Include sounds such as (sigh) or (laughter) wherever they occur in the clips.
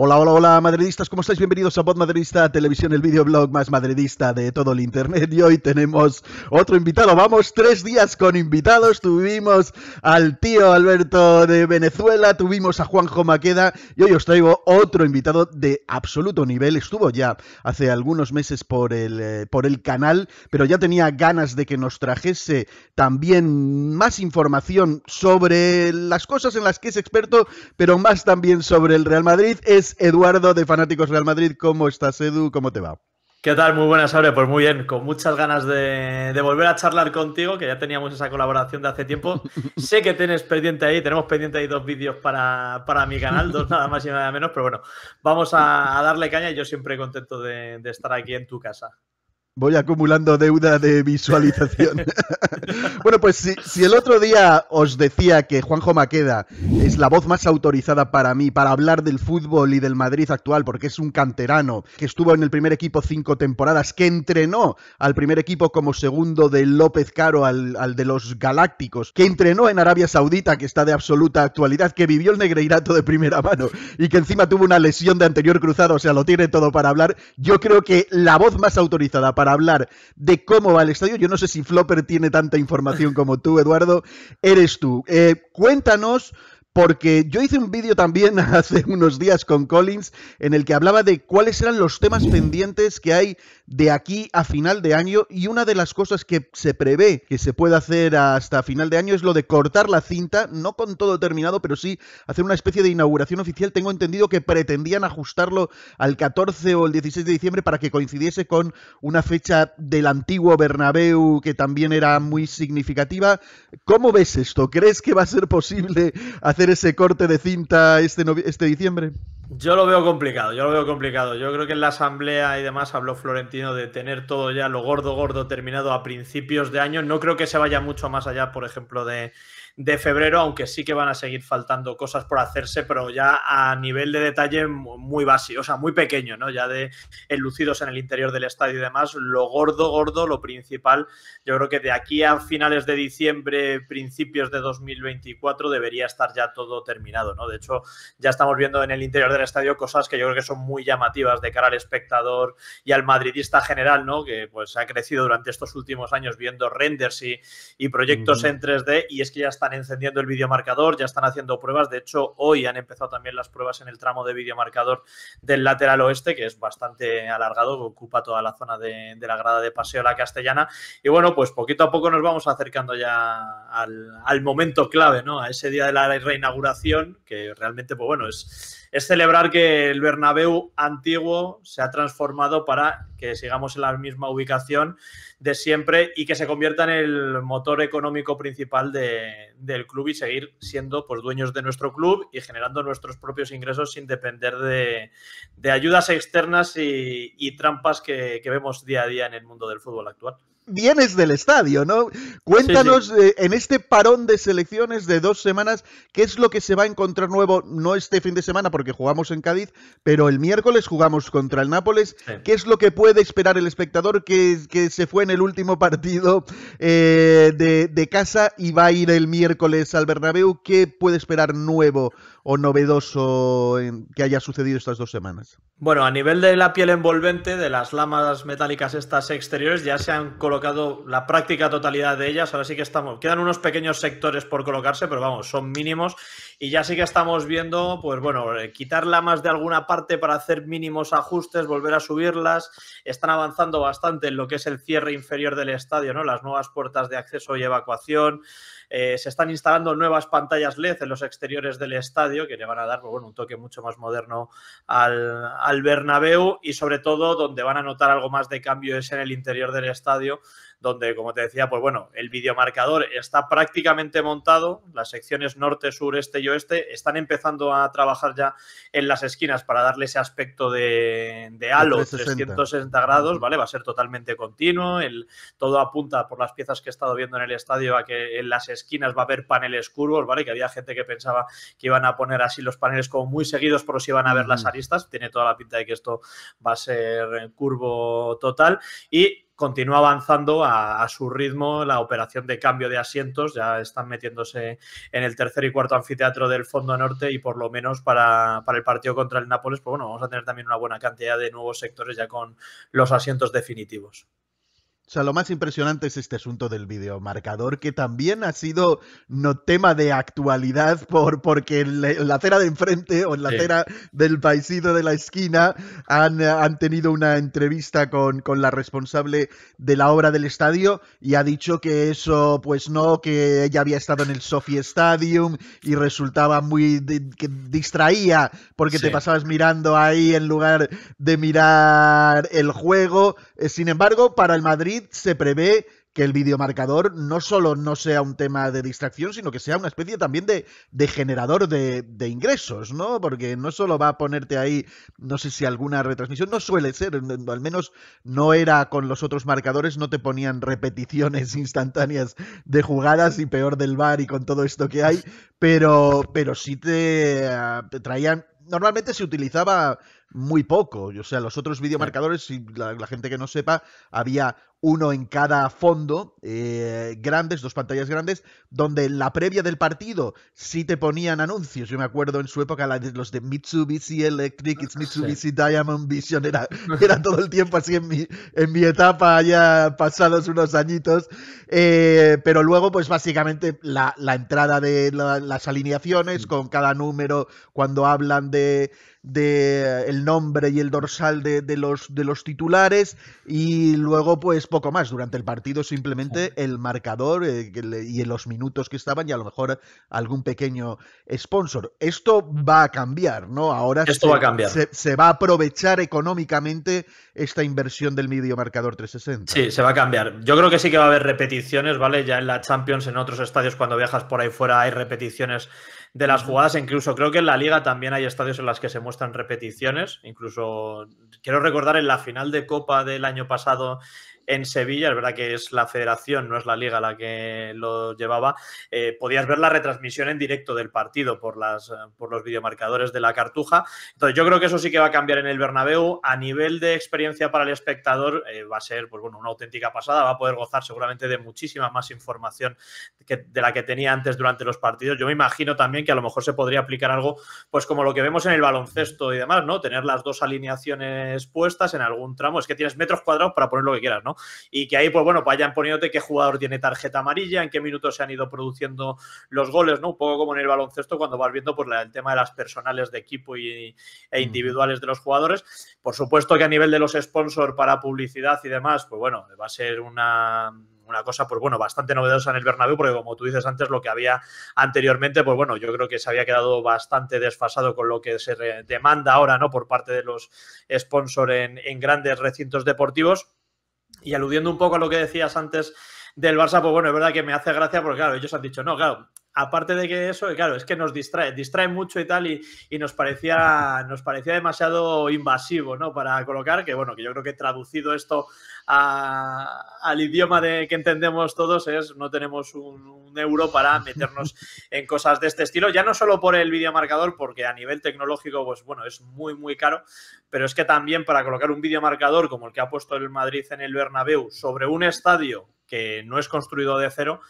Hola, hola, hola, madridistas, ¿cómo estáis? Bienvenidos a Pod Madridista Televisión, el videoblog más madridista de todo el internet. Y hoy tenemos otro invitado. Vamos, tres días con invitados. Tuvimos al tío Alberto de Venezuela, tuvimos a Juanjo Maqueda y hoy os traigo otro invitado de absoluto nivel. Estuvo ya hace algunos meses por el, eh, por el canal, pero ya tenía ganas de que nos trajese también más información sobre las cosas en las que es experto, pero más también sobre el Real Madrid. Es Eduardo de Fanáticos Real Madrid. ¿Cómo estás, Edu? ¿Cómo te va? ¿Qué tal? Muy buenas, Aure. Pues muy bien, con muchas ganas de, volver a charlar contigo, que ya teníamos esa colaboración de hace tiempo. (laughs) sé que tienes pendiente ahí, tenemos pendiente ahí dos vídeos para, para, mi canal, dos nada más y nada menos, pero bueno, vamos a, darle caña y yo siempre contento de estar aquí en tu casa. Voy acumulando deuda de visualización. (laughs) bueno, pues si, si, el otro día os decía que Juanjo Maqueda es la voz más autorizada para mí para hablar del fútbol y del Madrid actual, porque es un canterano que estuvo en el primer equipo cinco temporadas, que entrenó al primer equipo como segundo de López Caro al, al de los Galácticos, que entrenó en Arabia Saudita, que está de absoluta actualidad, que vivió el negreirato de primera mano y que encima tuvo una lesión de anterior cruzado, o sea, lo tiene todo para hablar. Yo creo que la voz más autorizada para hablar de cómo va el estadio. Yo no sé si Flopper tiene tanta información como tú, Eduardo. Eres tú. Eh, cuéntanos porque yo hice un vídeo también (laughs) hace unos días con Collins en el que hablaba de cuáles eran los temas pendientes que hay de aquí a final de año y una de las cosas que se prevé que se pueda hacer hasta final de año es lo de cortar la cinta, no con todo terminado, pero sí hacer una especie de inauguración oficial. Tengo entendido que pretendían ajustarlo al 14 o el 16 de diciembre para que coincidiese con una fecha del antiguo Bernabéu que también era muy significativa. ¿Cómo ves esto? ¿Crees que va a ser posible hacer ese corte de cinta este, este diciembre? Yo lo veo complicado, yo lo veo complicado. Yo creo que en la asamblea y demás habló Florentino de tener todo ya lo gordo, gordo terminado a principios de año. No creo que se vaya mucho más allá, por ejemplo, de, de febrero, aunque sí que van a seguir faltando cosas por hacerse, pero ya a nivel de detalle muy básico, o sea, muy pequeño, ¿no? Ya de enlucidos en el interior del estadio y demás, lo gordo, gordo, lo principal, yo creo que de aquí a finales de diciembre, principios de 2024, debería estar ya todo terminado, ¿no? De hecho, ya estamos viendo en el interior del estadio cosas que yo creo que son muy llamativas de cara al espectador y al madridista general, ¿no? Que pues ha crecido durante estos últimos años viendo renders y, y proyectos en 3D y es que ya está encendiendo el videomarcador, ya están haciendo pruebas. De hecho, hoy han empezado también las pruebas en el tramo de videomarcador del lateral oeste, que es bastante alargado, que ocupa toda la zona de, la grada de paseo la castellana. Y bueno, pues poquito a poco nos vamos acercando ya al, al momento clave, ¿no? A ese día de la reinauguración, que realmente, pues bueno, es es celebrar que el Bernabéu antiguo se ha transformado para que sigamos en la misma ubicación de siempre y que se convierta en el motor económico principal del club y seguir siendo pues, dueños de nuestro club y generando nuestros propios ingresos sin depender de, ayudas externas y, trampas que vemos día a día en el mundo del fútbol actual vienes del estadio, ¿no? Cuéntanos eh, en este parón de selecciones de dos semanas, ¿qué es lo que se va a encontrar nuevo? No este fin de semana porque jugamos en Cádiz, pero el miércoles jugamos contra el Nápoles. ¿Qué es lo que puede esperar el espectador que, se fue en el último partido eh, de, de, casa y va a ir el miércoles al Bernabéu? ¿Qué puede esperar nuevo o novedoso que haya sucedido estas dos semanas? Bueno, a nivel de la piel envolvente, de las lamas metálicas estas exteriores, ya se han colocado la práctica totalidad de ellas. Ahora sí que estamos. Quedan unos pequeños sectores por colocarse, pero vamos, son mínimos. Y ya sí que estamos viendo, pues bueno, eh, quitar lamas de alguna parte para hacer mínimos ajustes, volver a subirlas. Están avanzando bastante en lo que es el cierre inferior del estadio, ¿no? Las nuevas puertas de acceso y evacuación. Eh, se están instalando nuevas pantallas LED en los exteriores del estadio que le van a dar pues un toque mucho más moderno al, al Bernabéu y sobre todo donde van a notar algo más de cambio es en el interior del estadio donde, como te decía, pues bueno, el videomarcador está prácticamente montado, las secciones norte, sur, este y oeste están empezando a trabajar ya en las esquinas para darle ese aspecto de, halo 360. grados, ¿vale? Va a ser totalmente continuo, el, todo apunta por las piezas que he estado viendo en el estadio a que en las esquinas va a haber paneles curvos, ¿vale? Que había gente que pensaba que iban a poner así los paneles como muy seguidos, por si iban a ver las aristas, tiene toda la pinta de que esto va a ser curvo total y continúa avanzando a, su ritmo la operación de cambio de asientos. Ya están metiéndose en el tercer y cuarto anfiteatro del Fondo Norte y por lo menos para, para el partido contra el Nápoles, pues bueno, vamos a tener también una buena cantidad de nuevos sectores ya con los asientos definitivos. O sea, lo más impresionante es este asunto del videomarcador, que también ha sido no tema de actualidad por, porque en la, cera de enfrente o en la cera del paisito de la esquina han, tenido una entrevista con, con, la responsable de la obra del estadio y ha dicho que eso, pues no, que ella había estado en el Sofi Stadium y resultaba muy. que distraía porque te pasabas mirando ahí en lugar de mirar el juego. Eh, sin embargo, para el Madrid se prevé que el videomarcador no solo no sea un tema de distracción, sino que sea una especie también de, de generador de, ingresos, ¿no? Porque no solo va a ponerte ahí, no sé si alguna retransmisión, no suele ser, al menos no era con los otros marcadores, no te ponían repeticiones (laughs) instantáneas de jugadas y peor del bar y con todo esto que hay, pero, pero sí te eh, traían normalmente se utilizaba muy poco. O sea, los otros videomarcadores, si la, gente que no sepa, había uno en cada fondo, eh, grandes, dos pantallas grandes, donde en la previa del partido sí te ponían anuncios. Yo me acuerdo en su época los de Mitsubishi Electric, ah, Mitsubishi Diamond Vision, (laughs) era, todo el tiempo así en mi, etapa, ya pasados unos añitos. Eh, pero luego, pues básicamente la, entrada de las alineaciones con cada número, cuando hablan de, de eh, el nombre y el dorsal de, los, de los titulares y luego pues poco más. Durante el partido simplemente el marcador eh, y en los minutos que estaban y a lo mejor algún pequeño sponsor. Esto va a cambiar, ¿no? Ahora Esto va a cambiar. Se, se va a aprovechar económicamente esta inversión del medio marcador 360. Sí, se va a cambiar. Yo creo que sí que va a haber repeticiones, ¿vale? Ya en la Champions, en otros estadios cuando viajas por ahí fuera hay repeticiones de las jugadas, incluso creo que en la liga también hay estadios en las que se muestran repeticiones, incluso quiero recordar en la final de Copa del año pasado en Sevilla, es verdad que es la federación, no es la liga la que lo llevaba, eh, podías ver la retransmisión en directo del partido por, las, eh, por los videomarcadores de la cartuja. Entonces yo creo que eso sí que va a cambiar en el Bernabéu. A nivel de experiencia para el espectador eh, va a ser pues, bueno, una auténtica pasada, va a poder gozar seguramente de muchísima más información de la que tenía antes durante los partidos. Yo me imagino también que a lo mejor se podría aplicar algo pues como lo que vemos en el baloncesto y demás, ¿no? Tener las dos alineaciones puestas en algún tramo. Es que tienes metros cuadrados para poner lo que quieras, ¿no? Y que ahí, pues bueno, vayan pues poniéndote qué jugador tiene tarjeta amarilla, en qué minutos se han ido produciendo los goles, ¿no? Un poco como en el baloncesto cuando vas viendo por pues, el tema de las personales de equipo y, e individuales de los jugadores. Por supuesto que a nivel de los sponsors para publicidad y demás, pues bueno, va a ser una cosa, pues bueno, bastante novedosa en el Bernabéu, porque como tú dices antes, lo que había anteriormente, pues bueno, yo creo que se había quedado bastante desfasado con lo que se demanda ahora, ¿no? Por parte de los sponsors en grandes recintos deportivos. Y aludiendo un poco a lo que decías antes del Barça, pues bueno, es verdad que me hace gracia porque, claro, ellos han dicho, no, claro, aparte de que eso, claro, es que nos distrae, distrae mucho y tal, y, nos, parecía, (laughs) nos parecía demasiado invasivo, ¿no? Para colocar, que bueno, que yo creo que traducido esto al idioma de, que entendemos todos es, no tenemos un, euro para meternos (laughs) en cosas de este estilo, ya no solo por el videomarcador, porque a nivel tecnológico, pues bueno, es muy, muy caro, pero es que también para colocar un videomarcador como el que ha puesto el Madrid en el Bernabéu sobre un estadio que no es construido de cero,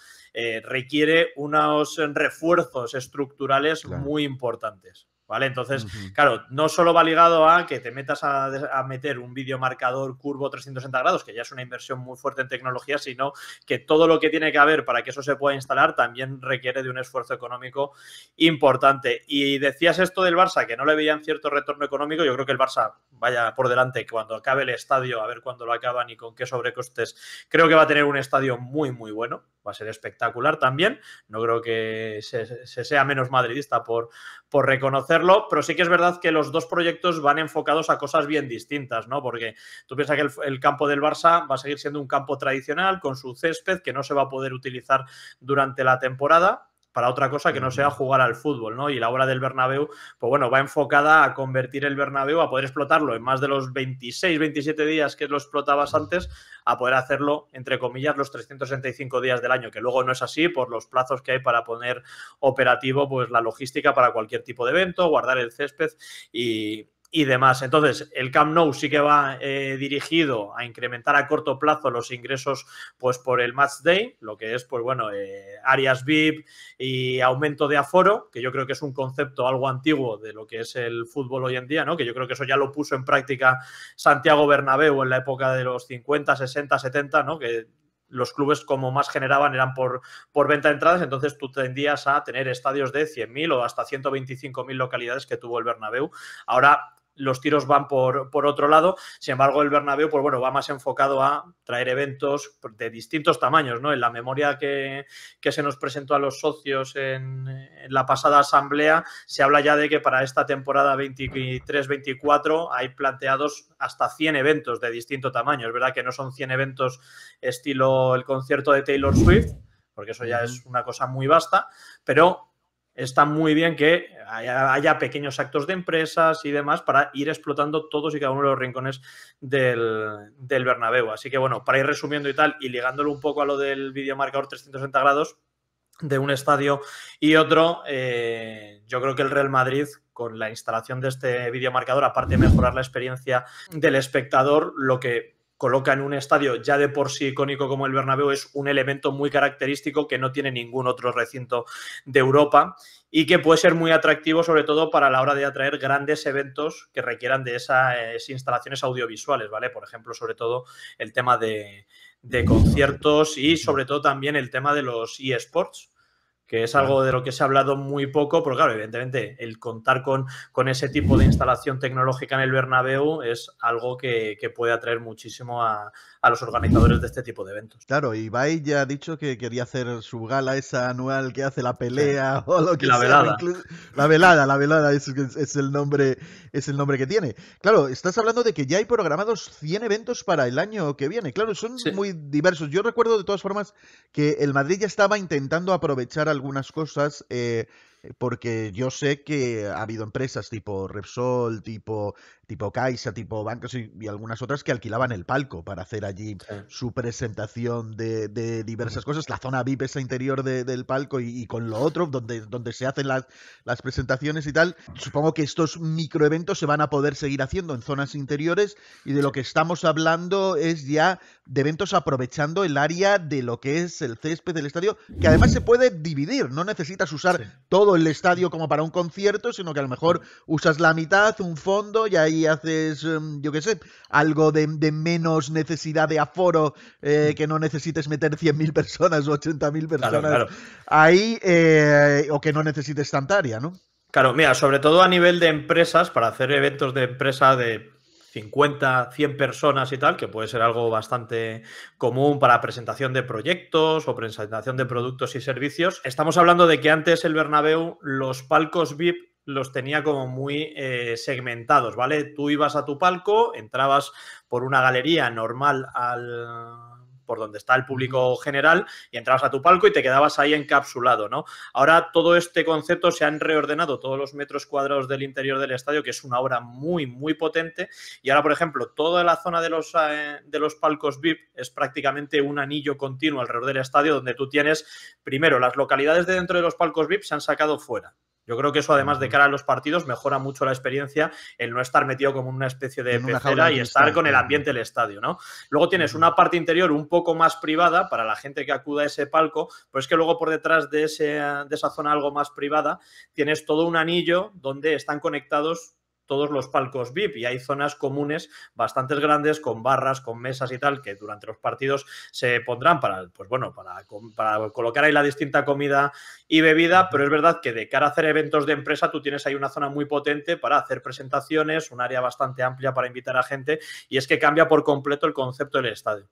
eh, requiere unos refuerzos estructurales muy importantes. ¿Vale? Entonces, claro, no solo va ligado a que te metas a, a meter un videomarcador curvo 360 grados, que ya es una inversión muy fuerte en tecnología, sino que todo lo que tiene que haber para que eso se pueda instalar también requiere de un esfuerzo económico importante. Y decías esto del Barça, que no le veían cierto retorno económico. Yo creo que el Barça vaya por delante cuando acabe el estadio, a ver cuándo lo acaban y con qué sobrecostes. Creo que va a tener un estadio muy, muy bueno va a ser espectacular también. No creo que se, sea menos madridista por, por reconocerlo, pero sí que es verdad que los dos proyectos van enfocados a cosas bien distintas, ¿no? Porque tú piensas que el, campo del Barça va a seguir siendo un campo tradicional con su césped que no se va a poder utilizar durante la temporada para otra cosa que no sea jugar al fútbol, ¿no? Y la obra del Bernabéu, pues bueno, va enfocada a convertir el Bernabéu, a poder explotarlo en más de los 26, 27 días que lo explotabas antes, a poder hacerlo, entre comillas, los 365 días del año, que luego no es así por los plazos que hay para poner operativo, pues la logística para cualquier tipo de evento, guardar el césped y, y demás. Entonces, el Camp Nou sí que va eh, dirigido a incrementar a corto plazo los ingresos pues, por el match day, lo que es, pues bueno, eh, áreas VIP y aumento de aforo, que yo creo que es un concepto algo antiguo de lo que es el fútbol hoy en día, ¿no? Que yo creo que eso ya lo puso en práctica Santiago Bernabéu en la época de los 50, 60, 70, ¿no? Que los clubes como más generaban eran por, por venta de entradas, entonces tú tendías a tener estadios de 100.000 o hasta 125.000 localidades que tuvo el Bernabéu. Ahora los tiros van por, por otro lado. Sin embargo, el Bernabéu, pues bueno, va más enfocado a traer eventos de distintos tamaños, ¿no? En la memoria que, se nos presentó a los socios en, en, la pasada asamblea, se habla ya de que para esta temporada 23-24 hay planteados hasta 100 eventos de distinto tamaño. Es verdad que no son 100 eventos estilo el concierto de Taylor Swift, porque eso ya es una cosa muy vasta, pero está muy bien que haya, pequeños actos de empresas y demás para ir explotando todos y cada uno de los rincones del, del Bernabéu. Así que bueno, para ir resumiendo y tal, y ligándolo un poco a lo del videomarcador 360 grados de un estadio y otro, eh, yo creo que el Real Madrid con la instalación de este videomarcador, aparte de mejorar la experiencia del espectador, lo que coloca en un estadio ya de por sí icónico como el Bernabéu es un elemento muy característico que no tiene ningún otro recinto de Europa y que puede ser muy atractivo sobre todo para la hora de atraer grandes eventos que requieran de eh, esas instalaciones audiovisuales, ¿vale? Por ejemplo, sobre todo el tema de, conciertos y sobre todo también el tema de los eSports que es algo de lo que se ha hablado muy poco, porque claro, evidentemente el contar con, con ese tipo de instalación tecnológica en el Bernabéu es algo que, puede atraer muchísimo a, los organizadores de este tipo de eventos. Claro, Ibai ya ha dicho que quería hacer su gala esa anual que hace la pelea o lo que la sea, Velada. la velada, la velada es, el nombre, es el nombre que tiene. Claro, estás hablando de que ya hay programados 100 eventos para el año que viene. Claro, son muy diversos. Yo recuerdo de todas formas que el Madrid ya estaba intentando aprovechar al algunas cosas. Eh, porque yo sé que ha habido empresas tipo Repsol, tipo, tipo Caixa, tipo bancos y, algunas otras que alquilaban el palco para hacer allí su presentación de, diversas cosas. La zona VIP esa interior del palco y, con lo otro, donde, donde se hacen las, las presentaciones y tal. Supongo que estos microeventos se van a poder seguir haciendo en zonas interiores y de lo que estamos hablando es ya de eventos aprovechando el área de lo que es el césped del estadio, que además se puede dividir, no necesitas usar todo el estadio como para un concierto, sino que a lo mejor usas la mitad, un fondo, y ahí haces, em, yo que sé, algo de, menos necesidad de aforo, eh, mm. que no necesites meter 100.000 personas o 80.000 personas ahí, eh, o que no necesites tanta área, ¿no? Claro, mira, sobre todo a nivel de empresas, para hacer eventos de empresa de 50, 100 personas y tal, que puede ser algo bastante común para presentación de proyectos o presentación de productos y servicios. Estamos hablando de que antes el Bernabéu, los palcos VIP los tenía como muy eh, segmentados, ¿vale? Tú ibas a tu palco, entrabas por una galería normal al, por donde está el público general y entrabas a tu palco y te quedabas ahí encapsulado, ¿no? Ahora todo este concepto se han reordenado todos los metros cuadrados del interior del estadio, que es una obra muy, muy potente. Y ahora, por ejemplo, toda la zona de los, eh, de los palcos VIP es prácticamente un anillo continuo alrededor del estadio donde tú tienes, primero, las localidades de dentro de los palcos VIP se han sacado fuera. Yo creo que eso, además de cara a los partidos, mejora mucho la experiencia el no estar metido como una especie de y estar con el ambiente del estadio, ¿no? Luego tienes una parte interior un poco más privada para la gente que acuda a ese palco, pero es que luego por detrás de, ese, de esa zona algo más privada tienes todo un anillo donde están conectados todos los palcos VIP y hay zonas comunes bastante grandes con barras, con mesas y tal, que durante los partidos se pondrán para, pues bueno, para, colocar ahí la distinta comida y bebida, pero es verdad que de cara a hacer eventos de empresa tú tienes ahí una zona muy potente para hacer presentaciones, un área bastante amplia para invitar a gente y es que cambia por completo el concepto del estadio.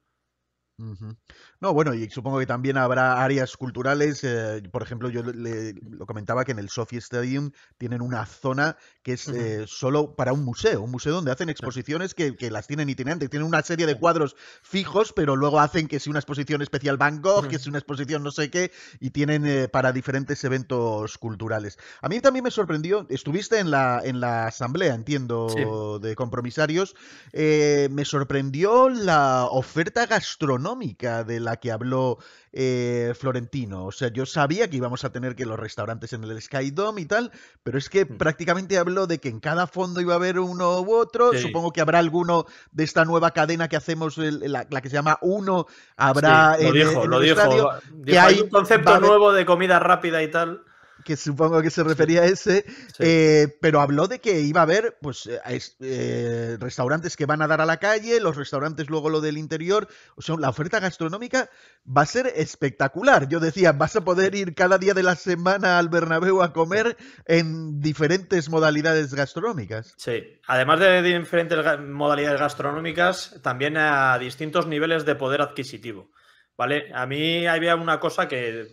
No, bueno, y supongo que también habrá áreas culturales. Eh, por ejemplo, yo lo comentaba que en el Sophie Stadium tienen una zona que es eh, solo para un museo, un museo donde hacen exposiciones que, las tienen itinerantes. Tienen una serie de cuadros fijos, pero luego hacen que si una exposición especial Van Gogh, que es una exposición no sé qué, y tienen eh, para diferentes eventos culturales. A mí también me sorprendió, estuviste en la, en la asamblea, entiendo, de compromisarios, me sorprendió la oferta gastronómica de la que habló eh, Florentino. O sea, yo sabía que íbamos a tener que los restaurantes en el Sky Dome y tal, pero es que mm. prácticamente habló de que en cada fondo iba a haber uno u otro. Supongo que habrá alguno de esta nueva cadena que hacemos, la, que se llama Uno, habrá. lo dijo, lo dijo. que hay, un concepto nuevo de comida rápida y tal que supongo que se refería a ese, eh, pero habló de que iba a haber pues, eh, eh, restaurantes que van a dar a la calle, los restaurantes luego lo del interior, o sea, la oferta gastronómica va a ser espectacular. Yo decía, vas a poder ir cada día de la semana al Bernabéu a comer en diferentes modalidades gastronómicas. Sí, además de diferentes modalidades gastronómicas, también a distintos niveles de poder adquisitivo. ¿Vale? A mí había una cosa que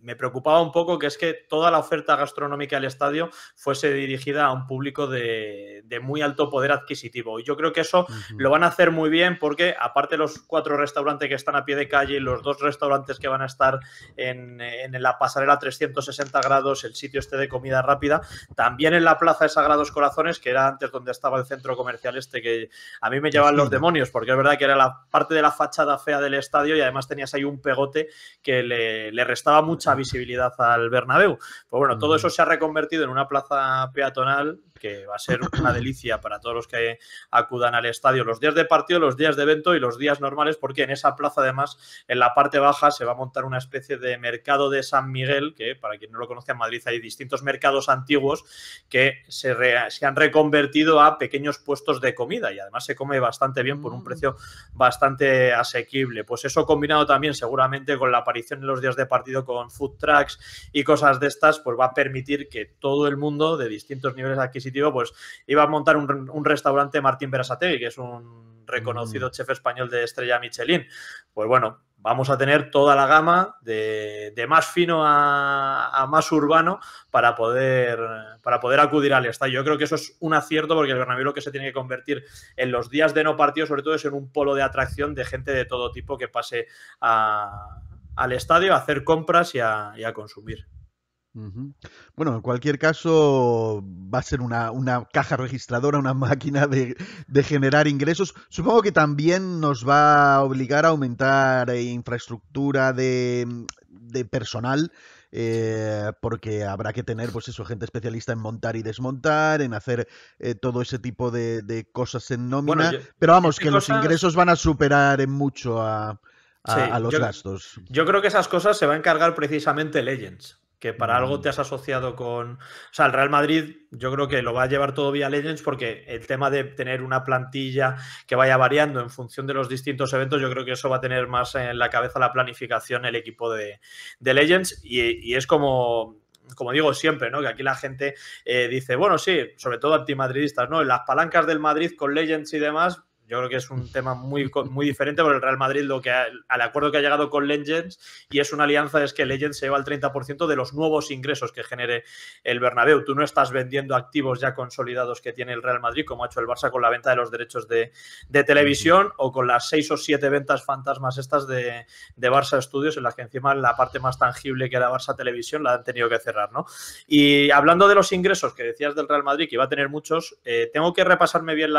me, preocupaba un poco que es que toda la oferta gastronómica del estadio fuese dirigida a un público de, muy alto poder adquisitivo. Y yo creo que eso lo van a hacer muy bien porque aparte de los cuatro restaurantes que están a pie de calle, los dos restaurantes que van a estar en, la pasarela 360 grados, el sitio este de comida rápida, también en la plaza de Sagrados Corazones, que era antes donde estaba el centro comercial este, que a mí me llevan los demonios, porque es verdad que era la parte de la fachada fea del estadio y además tenías ahí un pegote que le, le restaba mucho mucha visibilidad al Bernabéu. Pues bueno, todo eso se ha reconvertido en una plaza peatonal que va a ser una delicia para todos los que acudan al estadio. Los días de partido, los días de evento y los días normales, porque en esa plaza, además, en la parte baja se va a montar una especie de mercado de San Miguel, que para quien no lo conoce en Madrid hay distintos mercados antiguos que se, han reconvertido a pequeños puestos de comida y además se come bastante bien por un mm. precio bastante asequible. Pues eso combinado también seguramente con la aparición en los días de partido con food trucks y cosas de estas, pues va a permitir que todo el mundo de distintos niveles adquisitivos pues iba a montar un, restaurante Martín Berasategui, que es un reconocido mm. chef español de estrella Michelin. Pues bueno, vamos a tener toda la gama de, más fino a, más urbano para poder, para poder acudir al estadio. Yo creo que eso es un acierto porque el Bernabéu lo que se tiene que convertir en los días de no partido, sobre todo, es en un polo de atracción de gente de todo tipo que pase al estadio a hacer compras y a consumir. Bueno, en cualquier caso, va a ser una, caja registradora, una (laughs) máquina de, generar ingresos. Supongo que también nos va a obligar a aumentar eh, infraestructura de, mm, personal. Eh, porque habrá que tener, pues eso, gente especialista en montar y desmontar, en hacer eh, todo ese tipo de, cosas en nómina. Pero vamos, este que los ingresos van a superar en mucho a, los gastos. Yo creo que esas cosas se va a encargar precisamente Legends que para algo te has asociado con... O sea, el Real Madrid yo creo que lo va a llevar todo vía Legends porque el tema de tener una plantilla que vaya variando en función de los distintos eventos, yo creo que eso va a tener más en la cabeza la planificación el equipo de, de Legends y, es como como digo siempre, ¿no? Que aquí la gente eh, dice, bueno, sí, sobre todo antimadridistas, ¿no? Las palancas del Madrid con Legends y demás, yo creo que es un tema muy, muy diferente por el Real Madrid lo que al acuerdo que ha llegado con Legends y es una alianza es que Legends se lleva el 30% de los nuevos ingresos que genere el Bernabéu. Tú no estás vendiendo activos ya consolidados que tiene el Real Madrid como ha hecho el Barça con la venta de los derechos de, televisión o con las seis o siete ventas fantasmas estas de, Barça Studios en las que encima la parte más tangible que era Barça Televisión la han tenido que cerrar, ¿no? Y hablando de los ingresos que decías del Real Madrid que iba a tener muchos, eh, tengo que repasarme bien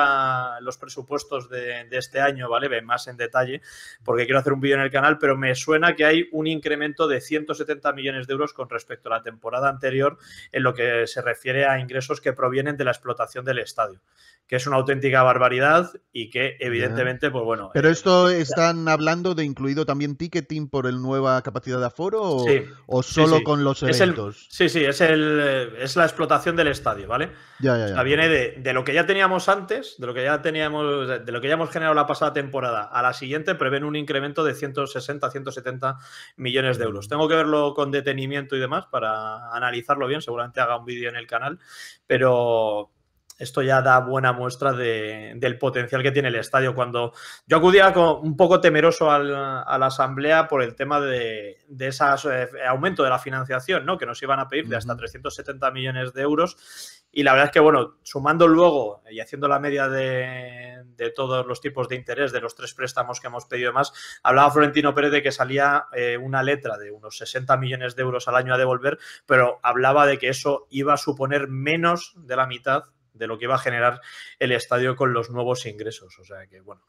los presupuestos de, este año, ¿vale? Más en detalle, porque quiero hacer un vídeo en el canal, pero me suena que hay un incremento de 170 millones de euros con respecto a la temporada anterior en lo que se refiere a ingresos que provienen de la explotación del estadio que es una auténtica barbaridad y que evidentemente, pues bueno. Pero eh, esto están hablando de incluido también ticketing por el nueva capacidad de aforo o, sí, solo con los eventos. Es sí, sí, es el eh, es la explotación del estadio, ¿vale? Ya, ya, ya. viene de, de, lo que ya teníamos antes, de lo que ya teníamos, lo que ya hemos generado la pasada temporada a la siguiente, prevén un incremento de 160, 170 millones de euros. Tengo que verlo con detenimiento y demás para analizarlo bien, seguramente haga un vídeo en el canal, pero esto ya da buena muestra del potencial que tiene el estadio. Cuando yo acudía un poco temeroso a la asamblea por el tema de, ese eh, aumento de la financiación, ¿no? Que nos iban a pedir de hasta 370 millones de euros. Y la verdad es que, bueno, sumando luego y haciendo la media de, todos los tipos de interés de los tres préstamos que hemos pedido más, hablaba Florentino Pérez de que salía eh, una letra de unos 60 millones de euros al año a devolver, pero hablaba de que eso iba a suponer menos de la mitad de lo que iba a generar el estadio con los nuevos ingresos. O sea que, bueno,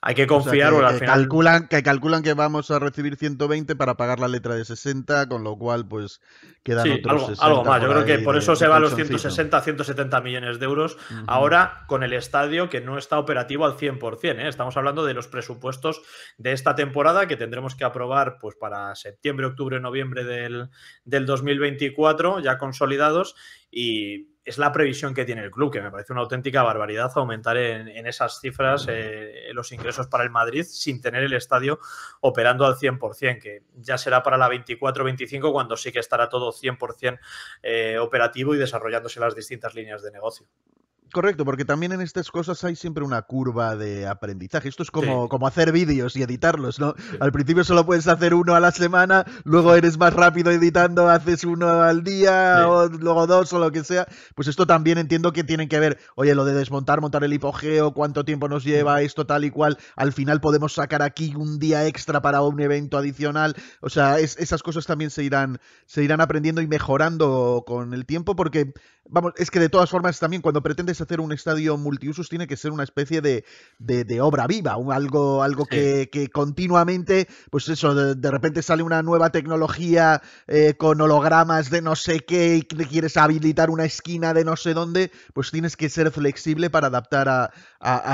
hay que confiar, o, Calculan, que calculan que vamos a recibir 120 para pagar la letra de 60, con lo cual, pues, quedan otros algo, 60 algo más. Yo creo que por eso se se van los 160, 170 millones de euros. Ahora, con el estadio que no está operativo al 100%. ¿eh? Estamos hablando de los presupuestos de esta temporada que tendremos que aprobar pues para septiembre, octubre, noviembre del, del 2024, ya consolidados y es la previsión que tiene el club, que me parece una auténtica barbaridad aumentar en, esas cifras eh, los ingresos para el Madrid sin tener el estadio operando al 100%, que ya será para la 24-25 cuando sí que estará todo 100% eh, operativo y desarrollándose las distintas líneas de negocio. Correcto, porque también en estas cosas hay siempre una curva de aprendizaje. Esto es como, como hacer vídeos y editarlos, ¿no? Al principio solo puedes hacer uno a la semana, luego eres más rápido editando, haces uno al día, o luego dos o lo que sea. Pues esto también entiendo que tienen que ver, oye, lo de desmontar, montar el hipogeo, cuánto tiempo nos mm. lleva esto, tal y cual. Al final podemos sacar aquí un día extra para un evento adicional. O sea, esas cosas también se irán, se irán aprendiendo y mejorando con el tiempo, porque, vamos, es que de todas formas también cuando pretendes hacer un estadio multiusos, tiene que ser una especie de, obra viva, algo, algo que, continuamente, pues eso, de, repente sale una nueva tecnología eh, con hologramas de no sé qué y quieres habilitar una esquina de no sé dónde, pues tienes que ser flexible para adaptar a,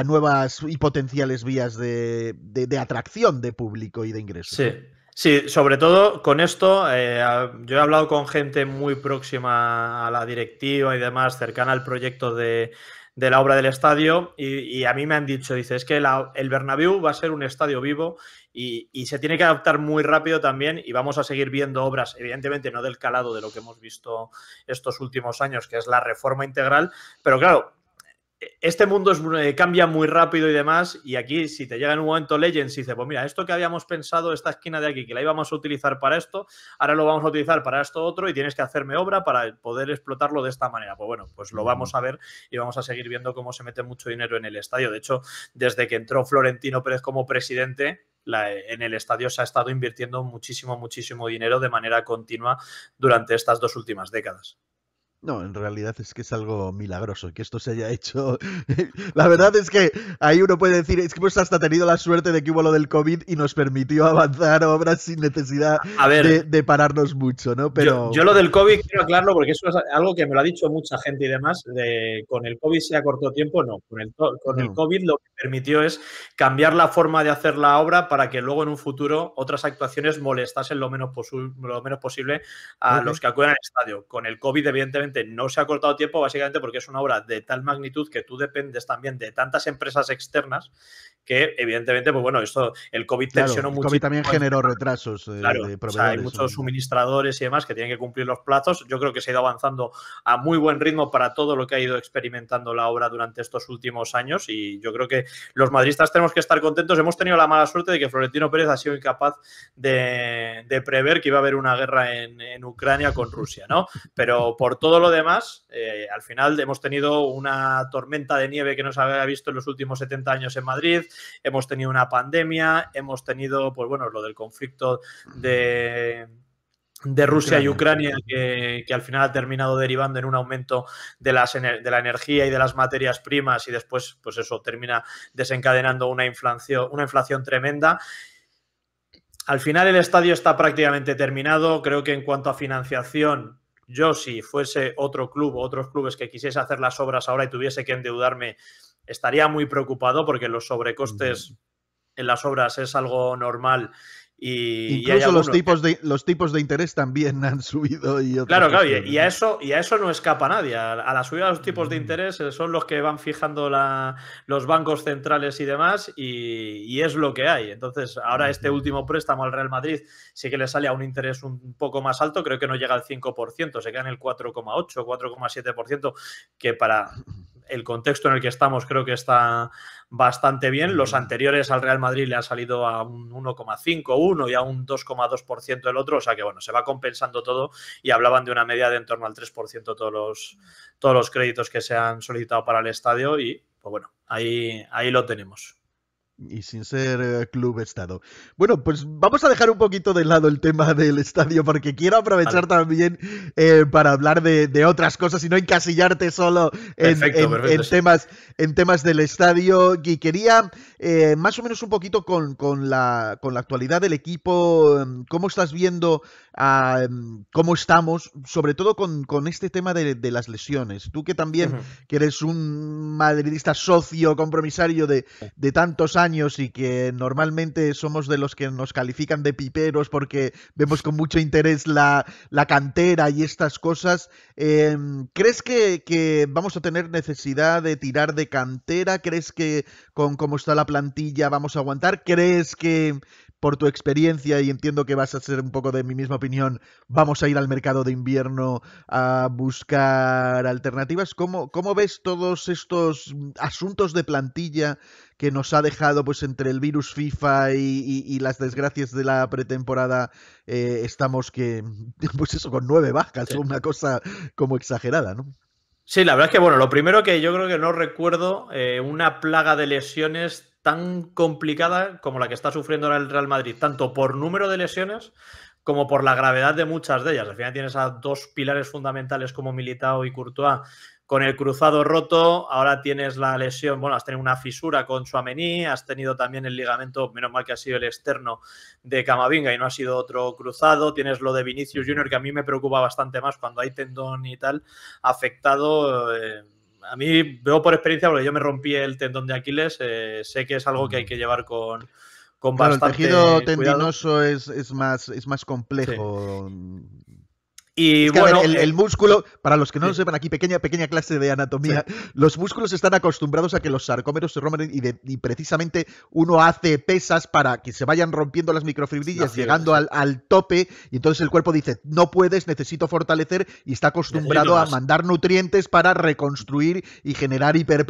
nuevas y potenciales vías de, de atracción de público y de ingreso Sí. Sí, sobre todo con esto, eh, yo he hablado con gente muy próxima a la directiva y demás, cercana al proyecto de, la obra del estadio y, a mí me han dicho, dice, es que el Bernabéu va a ser un estadio vivo y, se tiene que adaptar muy rápido también y vamos a seguir viendo obras, evidentemente no del calado de lo que hemos visto estos últimos años, que es la reforma integral, pero claro, este mundo eh, cambia muy rápido y demás, y aquí si te llega en un momento Legends y dice, pues mira, esto que habíamos pensado, esta esquina de aquí, que la íbamos a utilizar para esto, ahora lo vamos a utilizar para esto otro y tienes que hacerme obra para poder explotarlo de esta manera. Pues bueno, pues lo vamos a ver y vamos a seguir viendo cómo se mete mucho dinero en el estadio. De hecho, desde que entró Florentino Pérez como presidente, eh, en el estadio se ha estado invirtiendo muchísimo, muchísimo dinero de manera continua durante estas dos últimas décadas. No, en realidad es que es algo milagroso que esto se haya hecho. (laughs) la verdad es que ahí uno puede decir, es que hemos hasta tenido la suerte de que hubo lo del COVID y nos permitió avanzar obras sin necesidad de, pararnos mucho, ¿no? Pero... Yo, lo del COVID quiero aclararlo porque eso es algo que me lo ha dicho mucha gente y demás, de, con el COVID se acortó tiempo, no. Con el, COVID lo que permitió es cambiar la forma de hacer la obra para que luego en un futuro otras actuaciones molestasen lo menos, posible a los que acuden al estadio. Con el COVID, evidentemente, no se ha cortado tiempo, básicamente porque es una obra de tal magnitud que tú dependes también de tantas empresas externas que evidentemente, pues bueno, esto, el COVID tensionó mucho. El COVID también generó retrasos. Eh, hay muchos suministradores y demás que tienen que cumplir los plazos. Yo creo que se ha ido avanzando a muy buen ritmo para todo lo que ha ido experimentando la obra durante estos últimos años y yo creo que los madristas tenemos que estar contentos. Hemos tenido la mala suerte de que Florentino Pérez ha sido incapaz de, prever que iba a haber una guerra en, Ucrania con Rusia, ¿no? Pero por todo lo demás, eh, al final hemos tenido una tormenta de nieve que no se había visto en los últimos 70 años en Madrid, hemos tenido una pandemia, hemos tenido, pues bueno, lo del conflicto de Rusia y Ucrania, que, al final ha terminado derivando en un aumento de, la energía y de las materias primas y después, pues eso, termina desencadenando una inflación, una inflación tremenda. Al final el estadio está prácticamente terminado. Creo que en cuanto a financiación, yo si fuese otro club o otros clubes que quisiese hacer las obras ahora y tuviese que endeudarme, estaría muy preocupado porque los sobrecostes en las obras es algo normal y, Incluso los, tipos de, los tipos de interés también han subido. Y claro, claro, y, a eso, y a eso no escapa nadie. A, la subida de los tipos de interés eh, son los que van fijando la, los bancos centrales y demás, y, es lo que hay. Entonces, ahora este último préstamo al Real Madrid sí que le sale a un interés un poco más alto, creo que no llega al 5%, se queda en el 4,8, 4,7%, que para el contexto en el que estamos creo que está bastante bien. Los anteriores al Real Madrid le ha salido a un 1,5, y a un 2,2% el otro. O sea que, bueno, se va compensando todo y hablaban de una media de en torno al 3% todos los, todos los créditos que se han solicitado para el estadio y, pues bueno, ahí, ahí lo tenemos. Y sin ser eh, club estado. Bueno, pues vamos a dejar un poquito de lado el tema del estadio porque quiero aprovechar también eh, para hablar de, otras cosas y no encasillarte solo en, temas, en temas del estadio. Y quería eh, más o menos un poquito con, la, con la actualidad del equipo, em, cómo estás viendo a em, cómo estamos, sobre todo con, este tema de, las lesiones. Tú que también, que eres un madridista socio, compromisario de, tantos años y que normalmente somos de los que nos califican de piperos porque vemos con mucho interés la, cantera y estas cosas, em, ¿crees que, vamos a tener necesidad de tirar de cantera? ¿Crees que con cómo está la plantilla vamos a aguantar? ¿Crees que por tu experiencia, y entiendo que vas a ser un poco de mi misma opinión, vamos a ir al mercado de invierno a buscar alternativas. ¿Cómo, cómo ves todos estos mm, asuntos de plantilla que nos ha dejado pues entre el virus FIFA y, las desgracias de la pretemporada? Eh, estamos que, (laughs) pues eso, con nueve bajas, una cosa como exagerada, ¿no? Sí, la verdad es que, bueno, lo primero que yo creo que no recuerdo eh, una plaga de lesiones tan complicada como la que está sufriendo ahora el Real Madrid, tanto por número de lesiones como por la gravedad de muchas de ellas. Al final tienes a dos pilares fundamentales como Militao y Courtois con el cruzado roto, ahora tienes la lesión, bueno, has tenido una fisura con Suamení, has tenido también el ligamento, menos mal que ha sido el externo de Camavinga y no ha sido otro cruzado, tienes lo de Vinicius Junior que a mí me preocupa bastante más cuando hay tendón y tal afectado. Eh, a mí veo por experiencia, porque yo me rompí el tendón de Aquiles, eh, sé que es algo que hay que llevar con, con cuidado. El tejido tendinoso es, más, es más complejo. Mm, y bueno, eh, el, músculo, para los que no lo sepan aquí, pequeña, pequeña clase de anatomía, los músculos están acostumbrados a que los sarcómeros se rompen y, precisamente uno hace pesas para que se vayan rompiendo las microfibrillas, llegando al, al, tope, y entonces el cuerpo dice, no puedes, necesito fortalecer, y está acostumbrado a mandar nutrientes para reconstruir y generar hiper,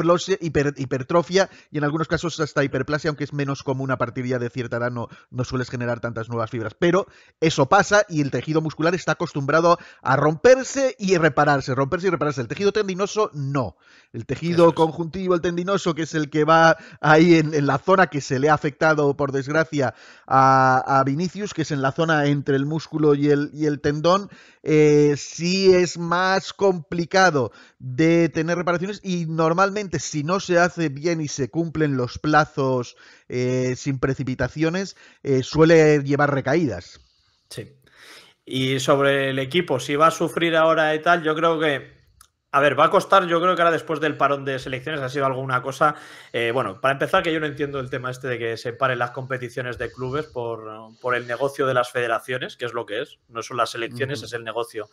hipertrofia, y en algunos casos hasta hiperplasia, aunque es menos común a partir ya de cierta edad, no, no sueles generar tantas nuevas fibras. Pero eso pasa y el tejido muscular está acostumbrado a romperse y repararse, romperse y repararse. El tejido tendinoso no. El tejido conjuntivo, el tendinoso, que es el que va ahí en, la zona que se le ha afectado, por desgracia, a, Vinicius, que es en la zona entre el músculo y el, tendón, eh, sí es más complicado de tener reparaciones y normalmente si no se hace bien y se cumplen los plazos eh, sin precipitaciones, eh, suele llevar recaídas. Sí. Y sobre el equipo, si va a sufrir ahora y tal, yo creo que. A ver, va a costar, yo creo que ahora después del parón de selecciones ha sido alguna cosa. Eh, bueno, para empezar, que yo no entiendo el tema este de que se paren las competiciones de clubes por, el negocio de las federaciones, que es lo que es. No son las selecciones, es el negocio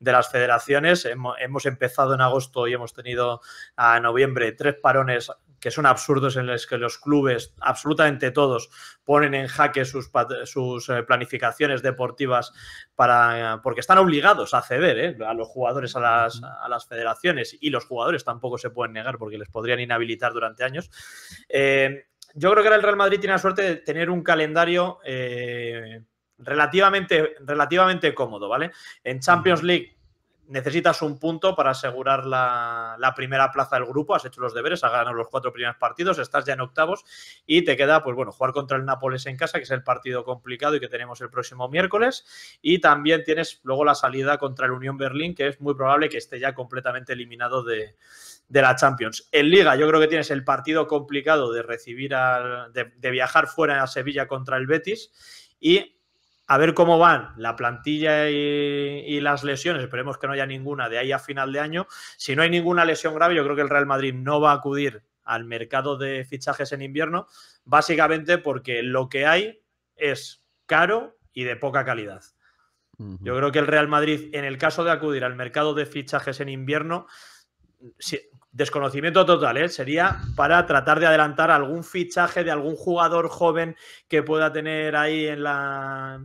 de las federaciones. Hemos, hemos, empezado en agosto y hemos tenido a noviembre tres parones que son absurdos en los que los clubes, absolutamente todos, ponen en jaque sus, sus eh, planificaciones deportivas para, porque están obligados a ceder eh, a los jugadores, a las, federaciones y los jugadores tampoco se pueden negar porque les podrían inhabilitar durante años. Eh, yo creo que ahora el Real Madrid tiene la suerte de tener un calendario relativamente, relativamente cómodo, ¿vale? En Champions League necesitas un punto para asegurar la, primera plaza del grupo, has hecho los deberes, has ganado los cuatro primeros partidos, estás ya en octavos y te queda, pues bueno, jugar contra el Nápoles en casa, que es el partido complicado y que tenemos el próximo miércoles, y también tienes luego la salida contra el Unión Berlín, que es muy probable que esté ya completamente eliminado de, la Champions. En Liga yo creo que tienes el partido complicado de recibir, de viajar fuera a Sevilla contra el Betis y a ver cómo van la plantilla y, las lesiones. Esperemos que no haya ninguna de ahí a final de año. Si no hay ninguna lesión grave, yo creo que el Real Madrid no va a acudir al mercado de fichajes en invierno, básicamente porque lo que hay es caro y de poca calidad. Yo creo que el Real Madrid, en el caso de acudir al mercado de fichajes en invierno, desconocimiento total, ¿eh? sería para tratar de adelantar algún fichaje de algún jugador joven que pueda tener ahí en la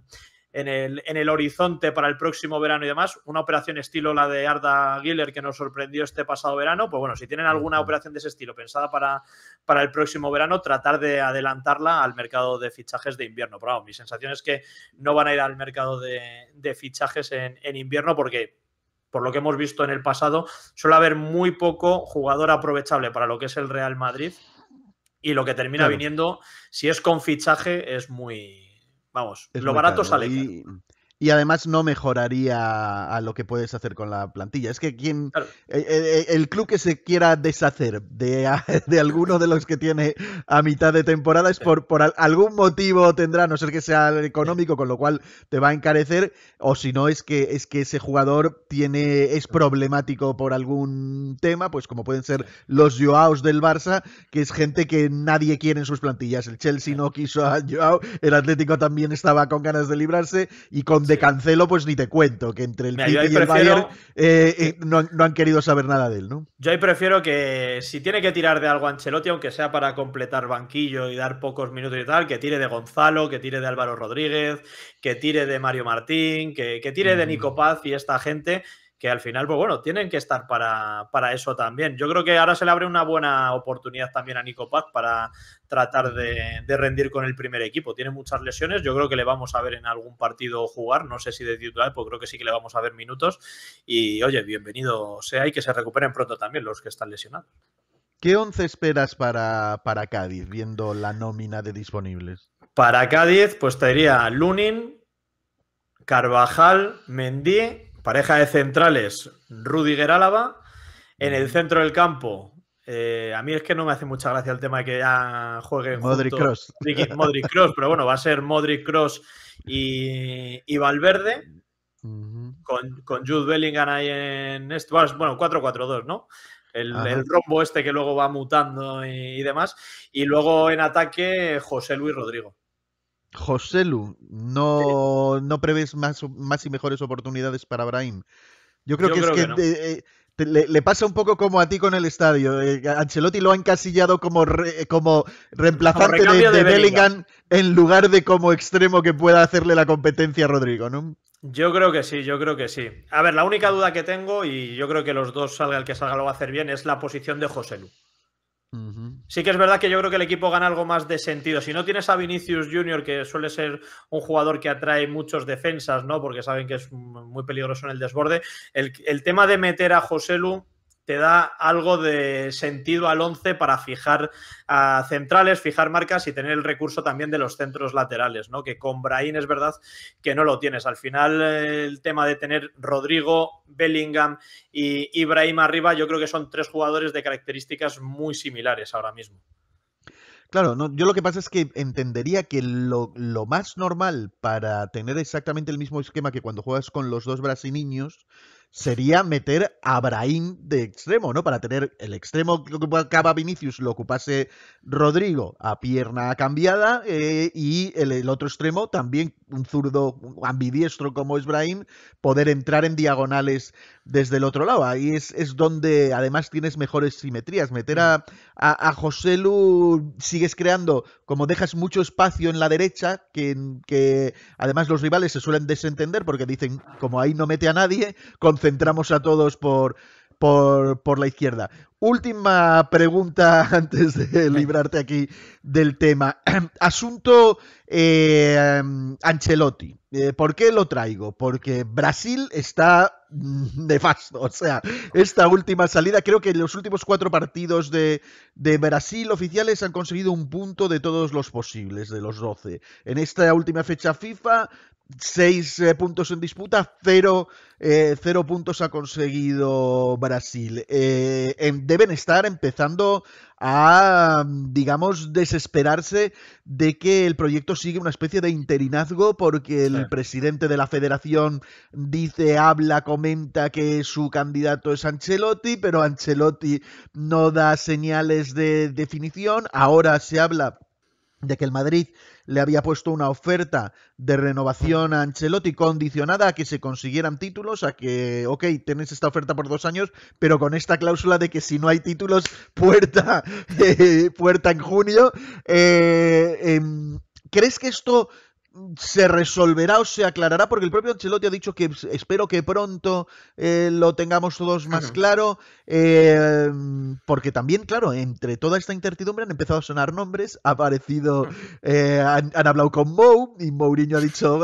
en el, horizonte para el próximo verano y demás. Una operación estilo la de Arda Giller que nos sorprendió este pasado verano. Pues bueno, si tienen alguna operación de ese estilo pensada para, para el próximo verano, tratar de adelantarla al mercado de fichajes de invierno. Pero mi sensación es que no van a ir al mercado de, fichajes en, en invierno porque por lo que hemos visto en el pasado, suele haber muy poco jugador aprovechable para lo que es el Real Madrid. Y lo que termina viniendo, si es con fichaje, es muy. Vamos, lo barato sale y además no mejoraría a lo que puedes hacer con la plantilla. Es que quien eh, eh, el club que se quiera deshacer de, (laughs) de, alguno de los que tiene a mitad de temporada es por, por algún motivo tendrá, no ser que sea económico, con lo cual te va a encarecer, o si no es que es que ese jugador tiene es problemático por algún tema, pues como pueden ser los Joaos del Barça, que es gente que nadie quiere en sus plantillas. El Chelsea no quiso a Joao, el Atlético también estaba con ganas de librarse y con de Cancelo, pues ni te cuento, que entre el City y el eh, eh, no, han querido saber nada de él, ¿no? Yo ahí prefiero que si tiene que tirar de algo Ancelotti, aunque sea para completar banquillo y dar pocos minutos y tal, que tire de Gonzalo, que tire de Álvaro Rodríguez, que tire de Mario Martín, que, tire de Nico Paz y esta gente que al final, pues bueno, tienen que estar para, eso también. Yo creo que ahora se le abre una buena oportunidad también a Nico Paz para tratar de, rendir con el primer equipo. Tiene muchas lesiones, yo creo que le vamos a ver en algún partido jugar, no sé si de titular, pues creo que sí que le vamos a ver minutos. Y oye, bienvenido sea y que se recuperen pronto también los que están lesionados. ¿Qué once esperas para, para Cádiz, viendo la nómina de disponibles? Para Cádiz, pues te diría Lunin, Carvajal, Mendy Pareja de centrales, Rudiger Gerálava En el mm. centro del campo, eh, a mí es que no me hace mucha gracia el tema de que ya jueguen. Modric Cross. Modric Cross, pero bueno, va a ser Modric Cross y, Valverde. con, con, Jude Bellingham ahí en esto. Bueno, 4-4-2, ¿no? El, el, rombo este que luego va mutando y, y demás. Y luego en ataque, José Luis Rodrigo. Joselu, ¿no, ¿no prevés más, más y mejores oportunidades para Brahim? Yo creo que es que, eh, le, pasa un poco como a ti con el estadio. Eh, Ancelotti lo ha encasillado como, eh, como reemplazante de, en lugar de como extremo que pueda hacerle la competencia a Rodrigo, ¿no? Yo creo que sí, yo creo que sí. A ver, la única duda que tengo, y yo creo que los dos, salga el que salga, lo va a hacer bien, es la posición de Joselu. Sí que es verdad que yo creo que el equipo gana algo más de sentido. Si no tienes a Vinicius Junior, que suele ser un jugador que atrae muchos defensas, ¿no? Porque saben que es muy peligroso en el desborde. El, el tema de meter a Joselu te da algo de sentido al 11 para fijar a centrales, fijar marcas y tener el recurso también de los centros laterales, ¿no? Que con Brahim es verdad que no lo tienes. Al final, eh, el tema de tener Rodrigo, Bellingham y Ibrahim arriba, yo creo que son tres jugadores de características muy similares ahora mismo. Claro, yo lo que pasa es que entendería que lo, más normal para tener exactamente el mismo esquema que cuando juegas con los dos brasileños sería meter a Brahim de extremo, ¿no? Para tener el extremo que ocupaba Vinicius lo ocupase Rodrigo a pierna cambiada eh, y el, otro extremo también un zurdo ambidiestro como es poder entrar en diagonales desde el otro lado. Ahí es, donde además tienes mejores simetrías. Meter a, a, José Lu sigues creando, como dejas mucho espacio en la derecha, que, que además los rivales se suelen desentender porque dicen, como ahí no mete a nadie, concentramos a todos por por, la izquierda. Última pregunta (laughs) antes de librarte aquí del tema. (clears throat) Asunto eh, Ancelotti. Eh, ¿Por qué lo traigo? Porque Brasil está (laughs) nefasto. O sea, esta última salida, creo que en los últimos cuatro partidos de, de, Brasil oficiales han conseguido un punto de todos los posibles, de los 12. En esta última fecha FIFA Seis eh, puntos en disputa, eh, cero, puntos ha conseguido Brasil. Eh, deben estar empezando a, digamos, desesperarse de que el proyecto sigue una especie de interinazgo porque el presidente de la federación dice, habla, comenta que su candidato es Ancelotti, pero Ancelotti no da señales de definición. Ahora se habla de que el Madrid le había puesto una oferta de renovación a Ancelotti condicionada a que se consiguieran títulos, a que, ok, tenés esta oferta por dos años, pero con esta cláusula de que si no hay títulos, (laughs) puerta, eh, puerta en junio. Eh, em, ¿Crees que esto se resolverá o se aclarará, porque el propio Ancelotti ha dicho que espero que pronto eh, lo tengamos todos más claro, eh, porque también, claro, entre toda esta incertidumbre han empezado a sonar nombres, ha aparecido, eh, han, hablado con Mou y Mourinho ha dicho,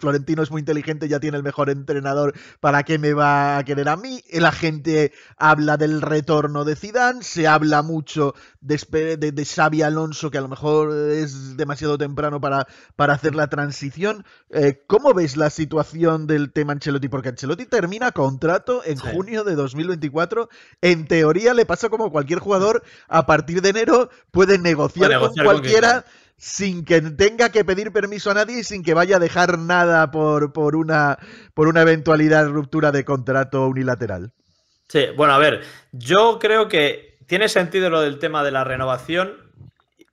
Florentino es muy inteligente, ya tiene el mejor entrenador, ¿para qué me va a querer a mí? La gente habla del retorno de Zidane, se habla mucho de, Xavi Alonso, que a lo mejor es demasiado temprano para, para hacer la transición. Eh, ¿Cómo veis la situación del tema Ancelotti? Porque Ancelotti termina contrato en junio de 2024. En teoría le pasa como cualquier jugador, a partir de enero puede negociar, con cualquiera. sin que tenga que pedir permiso a nadie y sin que vaya a dejar nada por, por, una, por una eventualidad ruptura de contrato unilateral. Sí, bueno, a ver, yo creo que tiene sentido lo del tema de la renovación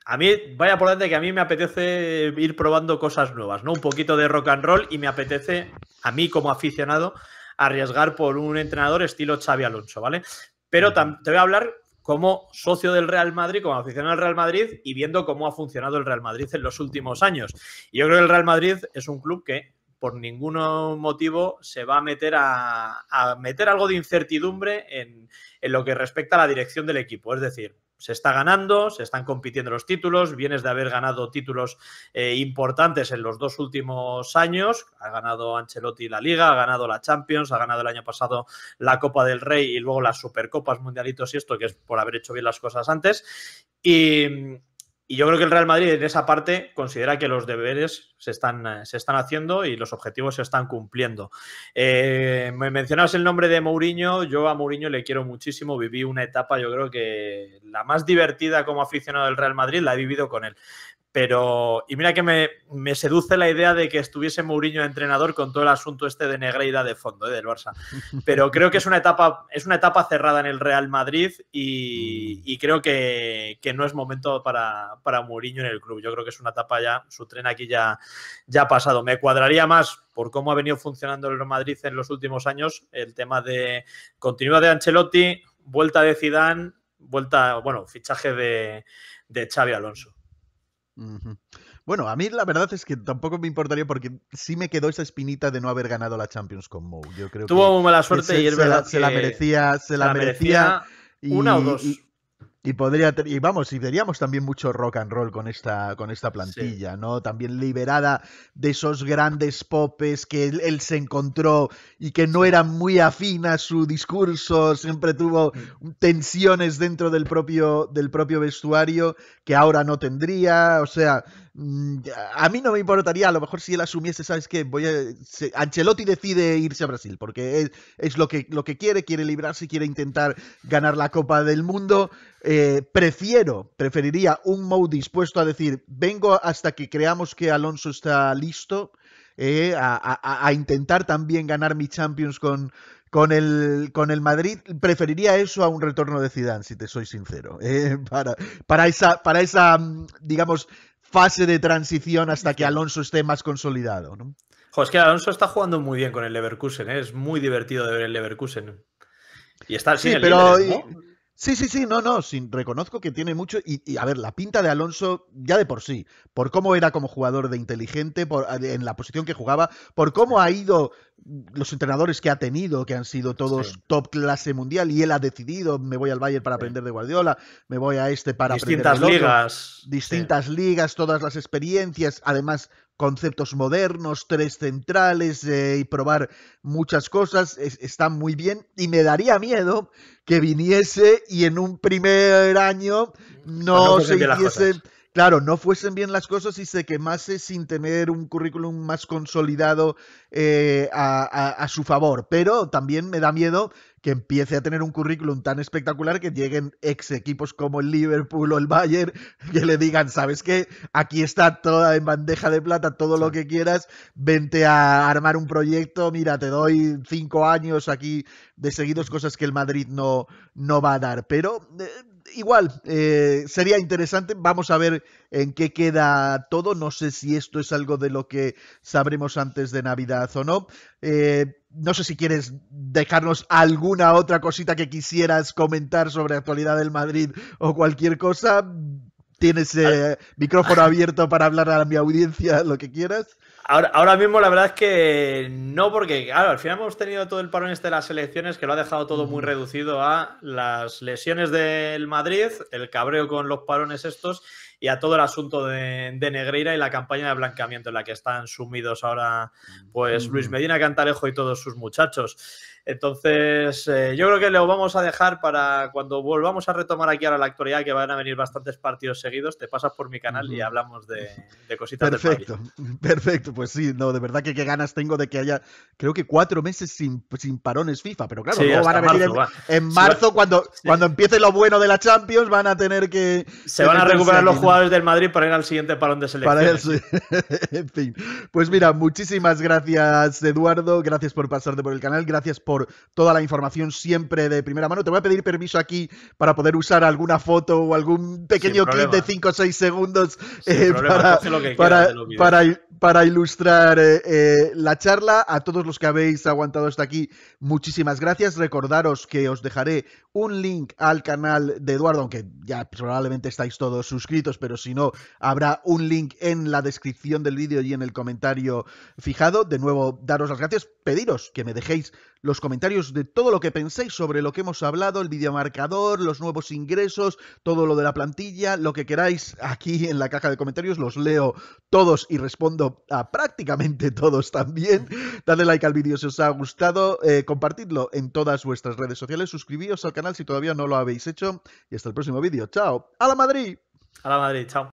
a mí, vaya por delante que a mí me apetece ir probando cosas nuevas, ¿no? Un poquito de rock and roll y me apetece, a mí como aficionado, arriesgar por un entrenador estilo Xavi Alonso, ¿vale? Pero te voy a hablar como socio del Real Madrid, como aficionado al Real Madrid y viendo cómo ha funcionado el Real Madrid en los últimos años. Y yo creo que el Real Madrid es un club que por ningún motivo se va a meter a, meter algo de incertidumbre en, en lo que respecta a la dirección del equipo. Es decir, se está ganando, se están compitiendo los títulos, vienes de haber ganado títulos eh, importantes en los dos últimos años, ha ganado Ancelotti la Liga, ha ganado la Champions, ha ganado el año pasado la Copa del Rey y luego las Supercopas Mundialitos y esto, que es por haber hecho bien las cosas antes. Y, y yo creo que el Real Madrid en esa parte considera que los deberes se están, eh, se están haciendo y los objetivos se están cumpliendo. Eh, me mencionabas el nombre de Mourinho. Yo a Mourinho le quiero muchísimo. Viví una etapa, yo creo que la más divertida como aficionado del Real Madrid la he vivido con él. Pero, y mira que me, seduce la idea de que estuviese Mourinho entrenador con todo el asunto este de Negreida de fondo, eh, del Barça. (laughs) Pero creo que es una etapa, es una etapa cerrada en el Real Madrid y, mm. creo que, no es momento para, para, Mourinho en el club. Yo creo que es una etapa ya, su tren aquí ya, ya ha pasado. Me cuadraría más por cómo ha venido funcionando el Real Madrid en los últimos años el tema de continuidad de Ancelotti, vuelta de Zidane, vuelta, bueno, fichaje de, de Xavi Alonso bueno, a mí la verdad es que tampoco me importaría porque sí me quedó esa espinita de no haber ganado la Champions con Mou. Yo creo Tuvo mala suerte y es se verdad la, se la merecía, se, la merecía, una o dos. Y podría y vamos, y veríamos también mucho rock and roll con esta, con esta plantilla, ¿no? También liberada de esos grandes popes que él, se encontró y que no eran muy afín a su discurso, siempre tuvo mm. tensiones dentro del propio, del propio vestuario que ahora no tendría. O sea, Mm, a mí no me importaría, a lo mejor si él asumiese, ¿sabes qué? Voy a, Ancelotti decide irse a Brasil, porque es, lo, que, lo que quiere, quiere librarse, quiere intentar ganar la Copa del Mundo. Eh, prefiero, preferiría un Mou dispuesto a decir, vengo hasta que creamos que Alonso está listo, eh, a, intentar también ganar mi Champions con, con el, con el Madrid, preferiría eso a un retorno de Zidane, si te soy sincero. Eh, (laughs) para, para, esa, para esa, mm, digamos, fase de transición hasta que Alonso esté más consolidado. ¿no? es que Alonso está jugando muy bien con el Leverkusen, ¿eh? es muy divertido de ver el Leverkusen. Y está sí, pero Sí, sí, sí, no, no, sin, reconozco que tiene mucho. Y, a ver, la pinta de Alonso, ya de por sí, por cómo era como jugador de inteligente, en la posición que jugaba, por cómo ha ido los entrenadores que ha tenido, que han sido todos top clase mundial, y él ha decidido, me voy al Bayern para aprender de Guardiola, me voy a este para aprender ligas. Distintas ligas, todas las experiencias, además conceptos modernos, tres centrales eh, y probar muchas cosas, están está muy bien y me daría miedo que viniese y en un primer año no, no se hiciese claro, no fuesen bien las cosas y se quemase sin tener un currículum más consolidado eh, a, su favor. Pero también me da miedo que empiece a tener un currículum tan espectacular que lleguen ex equipos como el Liverpool o el Bayern (laughs) que le digan, sabes qué, aquí está toda en bandeja de plata, todo lo que quieras, vente a armar un proyecto, mira, te doy cinco años aquí de seguidos, cosas que el Madrid no, no va a dar. Pero eh, igual, eh, sería interesante. Vamos a ver en qué queda todo. No sé si esto es algo de lo que sabremos antes de Navidad o no. Eh, no sé si quieres dejarnos alguna otra cosita que quisieras comentar sobre actualidad del Madrid o cualquier cosa. Tienes eh, micrófono abierto para hablar a mi audiencia, lo que quieras. Ahora, ahora, mismo la verdad es que no, porque al final hemos tenido todo el parón este de las elecciones que lo ha dejado todo muy mm. reducido a las lesiones del Madrid, el cabreo con los parones estos y a todo el asunto de, de Negreira y la campaña de blanqueamiento en la que están sumidos ahora pues Luis mm. Medina Cantalejo y todos sus muchachos. Entonces, eh, yo creo que lo vamos a dejar para cuando volvamos a retomar aquí ahora la actualidad, que van a venir bastantes partidos seguidos. Te pasas por mi canal y hablamos de, cositas. Perfecto, (laughs) perfecto. Pues sí, no, de verdad que qué ganas tengo de que haya, creo que cuatro meses sin, parones FIFA, pero claro, en, marzo, cuando, cuando empiece lo bueno de la Champions, van a tener que. Se van a recuperar los jugadores del Madrid para ir al siguiente parón de selección. (laughs) en fin. Pues mira, muchísimas gracias, Eduardo. Gracias por pasarte por el canal. Gracias por por toda la información siempre de primera mano. Te voy a pedir permiso aquí para poder usar alguna foto o algún pequeño clip de 5 o 6 segundos eh, para, para, ilustrar eh, eh, la charla. A todos los que habéis aguantado hasta aquí, muchísimas gracias. Recordaros que os dejaré un link al canal de Eduardo, aunque ya probablemente estáis todos suscritos, pero si no, habrá un link en la descripción del vídeo y en el comentario fijado. De nuevo, daros las gracias, pediros que me dejéis los comentarios comentarios de todo lo que penséis sobre lo que hemos hablado, el videomarcador, los nuevos ingresos, todo lo de la plantilla, lo que queráis aquí en la caja de comentarios, los leo todos y respondo a prácticamente todos también. Dale like al vídeo si os ha gustado, eh, compartidlo en todas vuestras redes sociales, suscribíos al canal si todavía no lo habéis hecho y hasta el próximo vídeo. Chao, a la Madrid. A la Madrid, chao.